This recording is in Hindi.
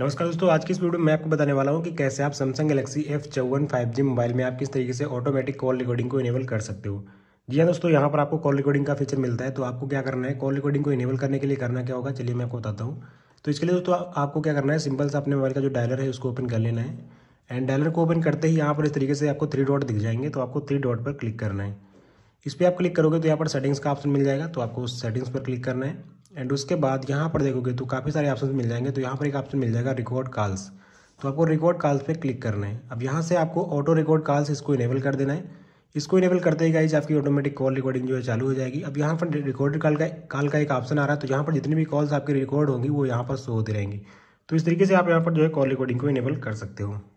नमस्कार दोस्तों आज की इस वीडियो में मैं आपको बताने वाला हूँ कि कैसे आप सैमसंग गलेक्सी एफ चौवन फाइव मोबाइल में आप किस तरीके से ऑटोमेटिक कॉल रिकॉर्डिंग को इनेबल कर सकते हो जी हाँ दोस्तों यहाँ पर आपको कॉल रिकॉर्डिंग का फीचर मिलता है तो आपको क्या करना है कॉल रिकॉर्डिंग को इनेबल करने के लिए करना क्या होगा चलिए मैं आपको बताता हूँ तो इसके लिए दोस्तों आपको क्या करना है सिंपल से अपने मोबाइल का जो डायलर है उसको ओपन कर लेना है एंड डायलर को ओपन करते ही यहाँ पर इस तरीके से आपको थ्री डॉट दिख जाएंगे तो आपको थ्री डॉट पर क्लिक करना है इस पर आप क्लिक करोगे तो यहाँ पर सेटिंग्स का ऑप्शन मिल जाएगा तो आपको उस सेटिंग्स पर क्लिक करना है एंड उसके बाद यहाँ पर देखोगे तो काफ़ी सारे ऑप्शन मिल जाएंगे तो यहाँ पर एक ऑप्शन मिल जाएगा रिकॉर्ड कॉल्स तो आपको रिकॉर्ड कॉल्स पे क्लिक करना है अब यहाँ से आपको ऑटो रिकॉर्ड कॉल्स इसको इनेबल कर देना है इसको इनेबल करते ही गाइज आपकी ऑटोमेटिक कॉल रिकॉर्डिंग जो है चालू हो जाएगी अब यहाँ पर रिकॉर्डेड कॉल का कॉल का एक ऑप्शन आ रहा है तो यहाँ पर जितनी भी कॉल्स आपकी रिकॉर्ड होंगी वो यहाँ पर शो होती रहेंगी तो इस तरीके से आप यहाँ पर जो है कॉल रिकॉर्डिंग को इनेबल कर सकते हो